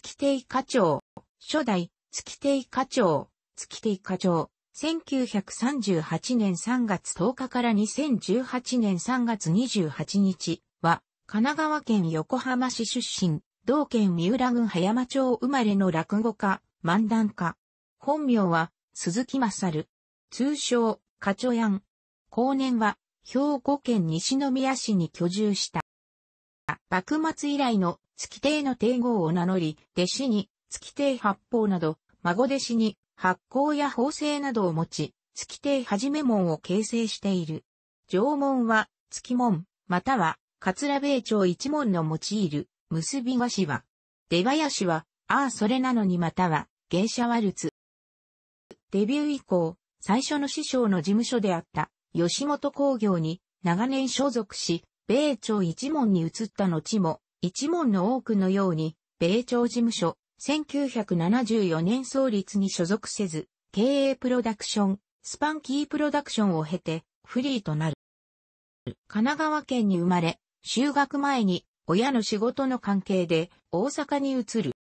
月定課長、初代、月定課長、月定課長、1938年3月10日から2018年3月28日は、神奈川県横浜市出身、同県三浦郡葉山町生まれの落語家、漫談家。本名は、鈴木勝。通称、課長やん。後年は、兵庫県西宮市に居住した。幕末以来の月帝の帝号を名乗り、弟子に月帝八方など、孫弟子に発行や法制などを持ち、月帝はじめ門を形成している。縄文は月門、または桂米朝一門の用いる結び菓子は、出囃子は、ああそれなのにまたは、芸者ワルツ。デビュー以降、最初の師匠の事務所であった吉本工業に長年所属し、米朝一門に移った後も一門の多くのように、米朝事務所、1974年創立に所属せず、経営プロダクション、スパンキープロダクションを経て、フリーとなる。神奈川県に生まれ、就学前に、親の仕事の関係で、大阪に移る。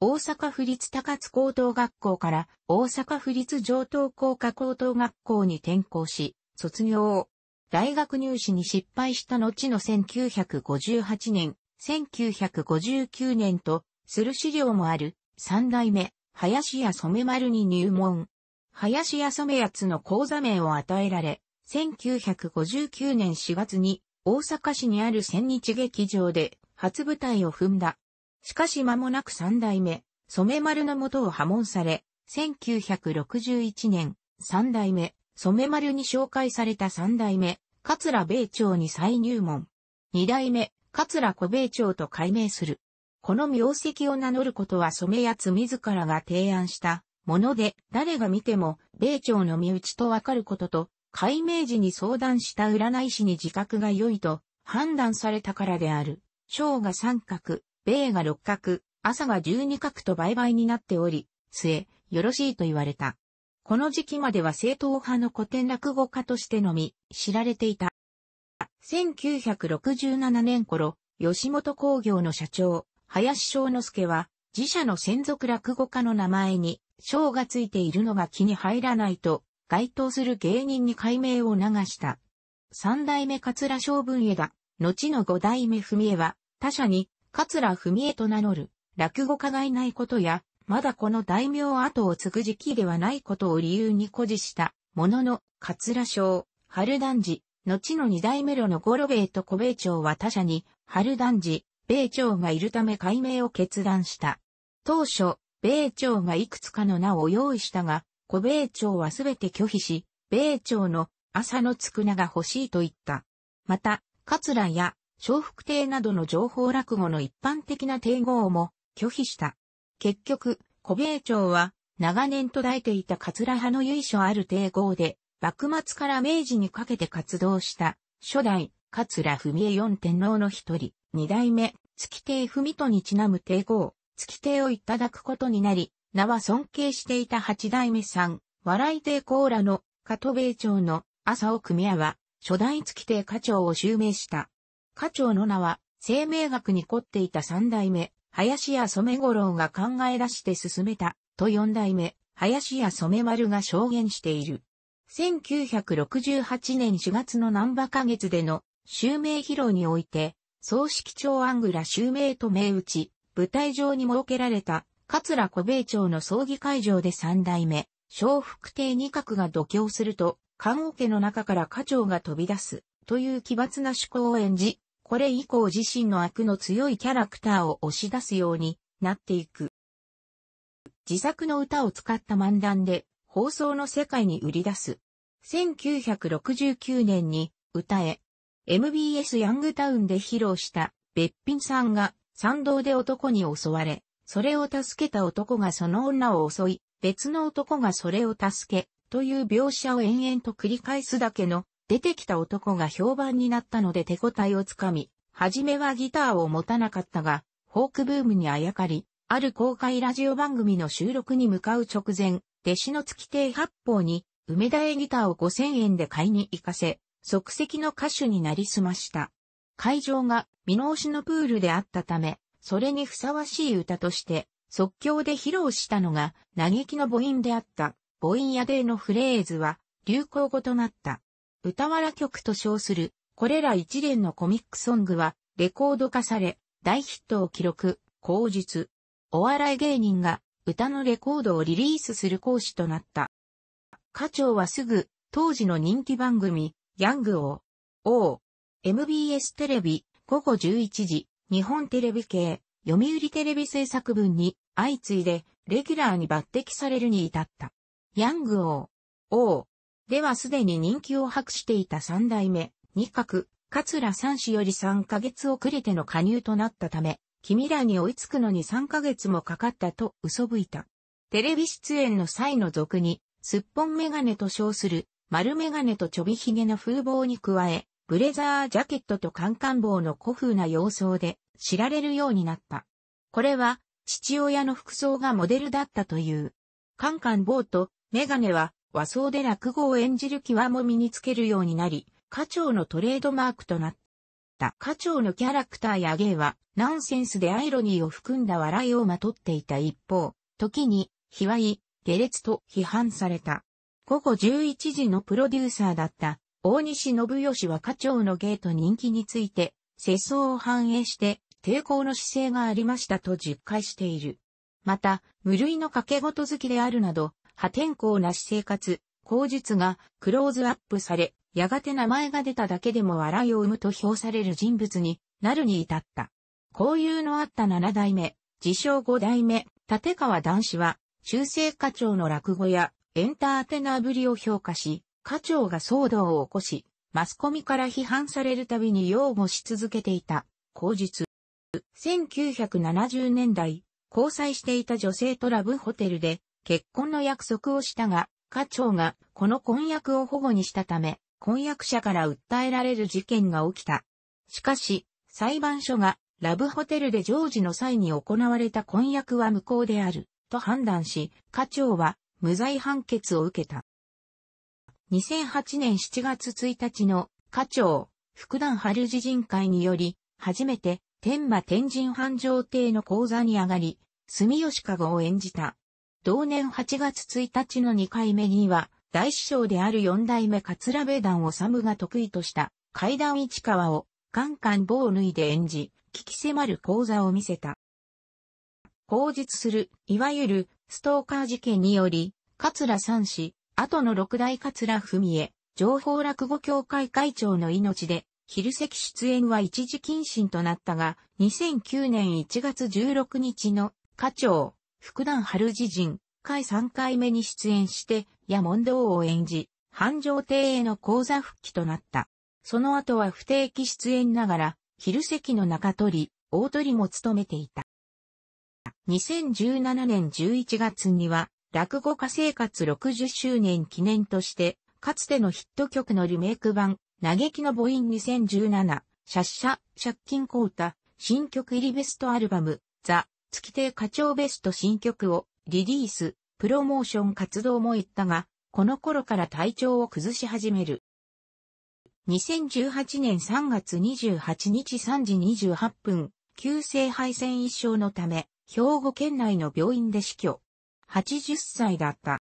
大阪府立高津高等学校から大阪府立上等工科高等学校に転校し、卒業を大学入試に失敗した後の1958年、1959年とする資料もある三代目林家染丸に入門。林家染八の講座名を与えられ、1959年4月に大阪市にある千日劇場で初舞台を踏んだ。しかし間もなく三代目、染丸の元を破門され、1961年、三代目、染丸に紹介された三代目、桂米朝に再入門。二代目、桂小米町と改名する。この名跡を名乗ることは染谷自らが提案したもので、誰が見ても米朝の身内とわかることと、改名時に相談した占い師に自覚が良いと判断されたからである。小が三角、米が六角、朝が十二角と倍々になっており、末、よろしいと言われた。この時期までは正統派の古典落語家としてのみ、知られていた。1967年頃、吉本工業の社長、林正之助は、自社の専属落語家の名前に、章がついているのが気に入らないと、該当する芸人に改名を流した。三代目桂章文枝、後の五代目文枝は、他社に、桂文枝と名乗る、落語家がいないことや、まだこの大名後を継ぐ時期ではないことを理由に誇示した、ものの、桂章、春男児、後の二代目路のゴロベイと小米町は他社に、春男児、米町がいるため改名を決断した。当初、米町がいくつかの名を用意したが、古米町はすべて拒否し、米町の朝のつくなが欲しいと言った。また、桂や、小福亭などの情報落語の一般的な定合も拒否した。結局、古米町は長年途絶えていた桂派の由緒ある定合で幕末から明治にかけて活動した、初代、桂文江四天皇の一人、二代目、月亭文人にちなむ帝皇、月亭をいただくことになり、名は尊敬していた八代目さん、笑いコーらの、加藤米朝の、朝尾組屋は、初代月帝家長を襲名した。家長の名は、生命学に凝っていた三代目、林家染五郎が考え出して進めた、と四代目、林家染丸が証言している。1968年4月の南波花月での襲名披露において、葬式長アングラ襲名と名打ち、舞台上に設けられた、桂小米町の葬儀会場で三代目、小福亭二角が度胸すると、看護家の中から家長が飛び出す、という奇抜な趣向を演じ、これ以降自身の悪の強いキャラクターを押し出すようになっていく。自作の歌を使った漫談で、放送の世界に売り出す。1969年に歌え、MBS ヤングタウンで披露したべっぴんさんが参道で男に襲われ、それを助けた男がその女を襲い、別の男がそれを助け、という描写を延々と繰り返すだけの、出てきた男が評判になったので手応えをつかみ、はじめはギターを持たなかったが、フォークブームにあやかり、ある公開ラジオ番組の収録に向かう直前、弟子の月亭八方に、梅田へギターを5000円で買いに行かせ、即席の歌手になりすました。会場が見直しのプールであったため、それにふさわしい歌として、即興で披露したのが、嘆きの母音であった、母音やでのフレーズは、流行語となった。歌わら曲と称する、これら一連のコミックソングは、レコード化され、大ヒットを記録、口述。お笑い芸人が歌のレコードをリリースする講師となった。課長はすぐ、当時の人気番組、ヤングを、O、MBS テレビ、午後11時、日本テレビ系、読売テレビ制作分に、相次いで、レギュラーに抜擢されるに至った。ヤング王、王、ではすでに人気を博していた三代目、二角、桂三氏より三ヶ月遅れての加入となったため、君らに追いつくのに3ヶ月もかかったと嘘吹いた。テレビ出演の際の俗に、すっぽんメガネと称する、丸メガネとちょびひげの風貌に加え、ブレザージャケットとカンカン帽の古風な様相で知られるようになった。これは、父親の服装がモデルだったという。カンカン帽とメガネは和装で落語を演じる際も身につけるようになり、家長のトレードマークとなった。。課長のキャラクターや芸は、ナンセンスでアイロニーを含んだ笑いをまとっていた一方、時に、卑猥、下劣と批判された。午後11時のプロデューサーだった大西信義は課長の芸と人気について、世相を反映して抵抗の姿勢がありましたと実戒している。また、無類の掛け事好きであるなど、破天荒な私生活、口述がクローズアップされ、やがて名前が出ただけでも笑いを生むと評される人物になるに至った。交友のあった七代目、自称五代目、立川男子は、中世課長の落語やエンターテナーぶりを評価し、課長が騒動を起こし、マスコミから批判されるたびに擁護し続けていた、口述。1970年代、交際していた女性とラブホテルで結婚の約束をしたが、課長がこの婚約を保護にしたため、婚約者から訴えられる事件が起きた。しかし、裁判所がラブホテルで常時の際に行われた婚約は無効である、と判断し、課長は無罪判決を受けた。2008年7月1日の課長、福田春自人会により、初めて天馬天神繁盛亭の講座に上がり、住吉加護を演じた。同年8月1日の2回目には、大師匠である四代目桂部団治が得意とした階段市川をカンカン棒を脱いで演じ、聞き迫る講座を見せた。口述する、いわゆるストーカー事件により、桂三氏、後の六代桂文江、情報落語協会会長の命で、昼席出演は一時謹慎となったが、2009年1月16日の課長、福田春自人、回3回目に出演して、や問答を演じ、繁盛亭への講座復帰となった。その後は不定期出演ながら、昼席の中取り、大鳥も務めていた。2017年11月には、落語家生活60周年記念として、かつてのヒット曲のリメイク版、嘆きの母音2017、シャッシャ、借金コータ、新曲入りベストアルバム、ザ、月亭課長ベスト新曲をリリース、プロモーション活動も行ったが、この頃から体調を崩し始める。2018年3月28日3時28分、急性肺腺一症のため、兵庫県内の病院で死去。80歳だった。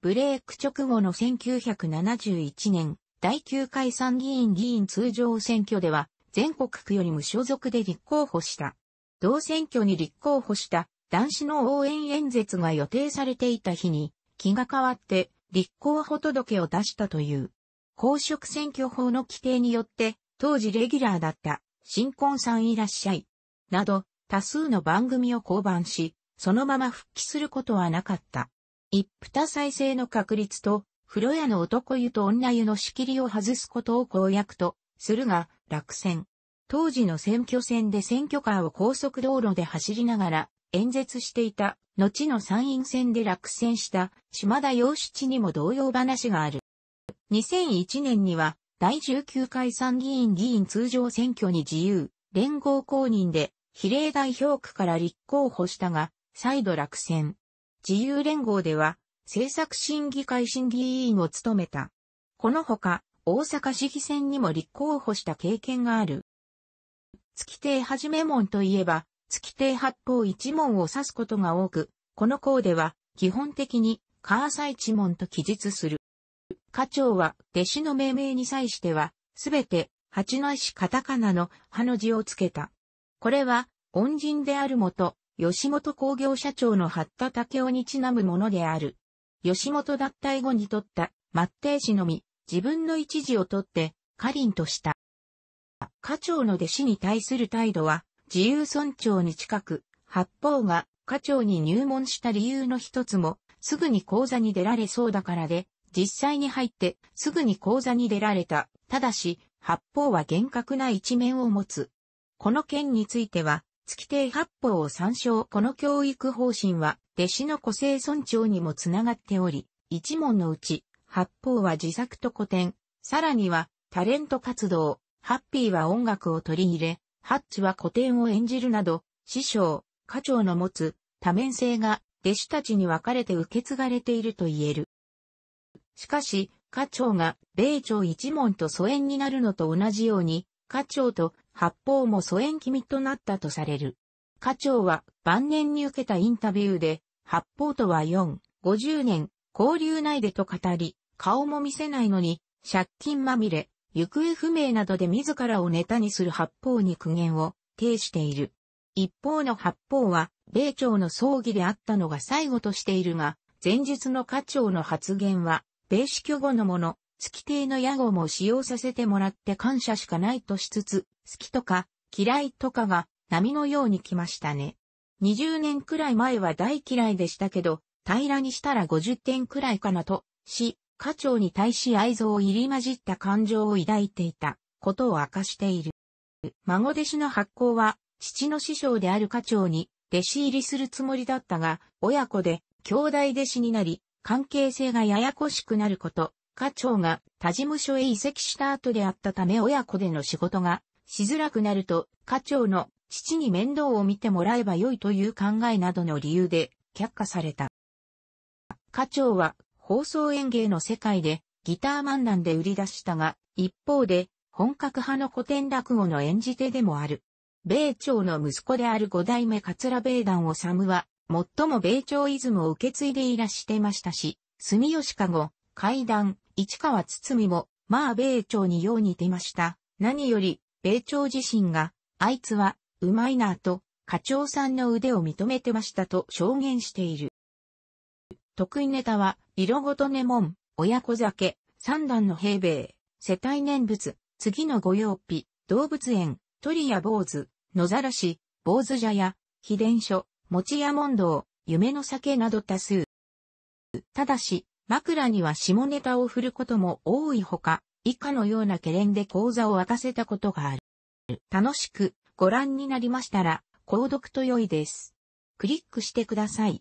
ブレーク直後の1971年、第9回参議院議員通常選挙では、全国区より無所属で立候補した。同選挙に立候補した男子の応援演説が予定されていた日に、気が変わって立候補届を出したという。公職選挙法の規定によって、当時レギュラーだった、新婚さんいらっしゃい、など、多数の番組を降板し、そのまま復帰することはなかった。一夫多再生の確立と、風呂屋の男湯と女湯の仕切りを外すことを公約と、するが、落選。当時の選挙戦で選挙カーを高速道路で走りながら、演説していた、後の参院選で落選した島田洋七にも同様話がある。2001年には、第19回参議院議員通常選挙に自由、連合公認で、比例代表区から立候補したが、再度落選。自由連合では、政策審議会審議委員を務めた。このほか、大阪市議選にも立候補した経験がある。月亭はじめんといえば、月底八方一門を指すことが多く、この項では、基本的に、河西一門と記述する。家長は、弟子の命名に際しては、すべて、八の石カタカナの葉の字をつけた。これは、恩人であるもと、吉本工業社長の八田武雄にちなむものである。吉本脱退後に取った、末帝氏のみ、自分の一字を取って、家林とした。家長の弟子に対する態度は、自由村長に近く、八方が課長に入門した理由の一つも、すぐに講座に出られそうだからで、実際に入ってすぐに講座に出られた。ただし、八方は厳格な一面を持つ。この件については、月亭八方を参照この教育方針は、弟子の個性尊重にもつながっており、一問のうち、八方は自作と古典、さらには、タレント活動、ハッピーは音楽を取り入れ、ハッチは古典を演じるなど、師匠、家長の持つ多面性が弟子たちに分かれて受け継がれていると言える。しかし、家長が米朝一門と疎遠になるのと同じように、家長と八方も疎遠気味となったとされる。家長は晩年に受けたインタビューで、八方とは4、50年、交流内でと語り、顔も見せないのに、借金まみれ、行方不明などで自らをネタにする八方に苦言を呈している。一方の八方は、米朝の葬儀であったのが最後としているが、前述の課長の発言は、米死去後のもの、月亭の屋号も使用させてもらって感謝しかないとしつつ、好きとか嫌いとかが波のように来ましたね。20年くらい前は大嫌いでしたけど、平らにしたら50点くらいかなと、し、家長に対し愛憎を入り混じった感情を抱いていたことを明かしている。孫弟子の発行は、父の師匠である家長に弟子入りするつもりだったが、親子で兄弟弟子になり、関係性がややこしくなること、家長が他事務所へ移籍した後であったため親子での仕事がしづらくなると、家長の父に面倒を見てもらえばよいという考えなどの理由で却下された。家長は放送演芸の世界でギター漫談で売り出したが、一方で本格派の古典落語の演じ手でもある。米朝の息子である五代目桂米団ムは、最も米朝イズムを受け継いでいらしてましたし、住吉加護、階段、市川堤も、まあ米朝によう似てました。何より、米朝自身が、あいつは、うまいなぁと、課長さんの腕を認めてましたと証言している。得意ネタは、色ごとネモン、親子酒、三段の平米、世帯念仏、次の御用日、動物園、鳥や坊主、野ざらし、坊主茶屋、秘伝書、餅屋問答、夢の酒など多数。ただし、枕には下ネタを振ることも多いほか、以下のようなケレンで講座を沸かせたことがある。楽しくご覧になりましたら、購読と良いです。クリックしてください。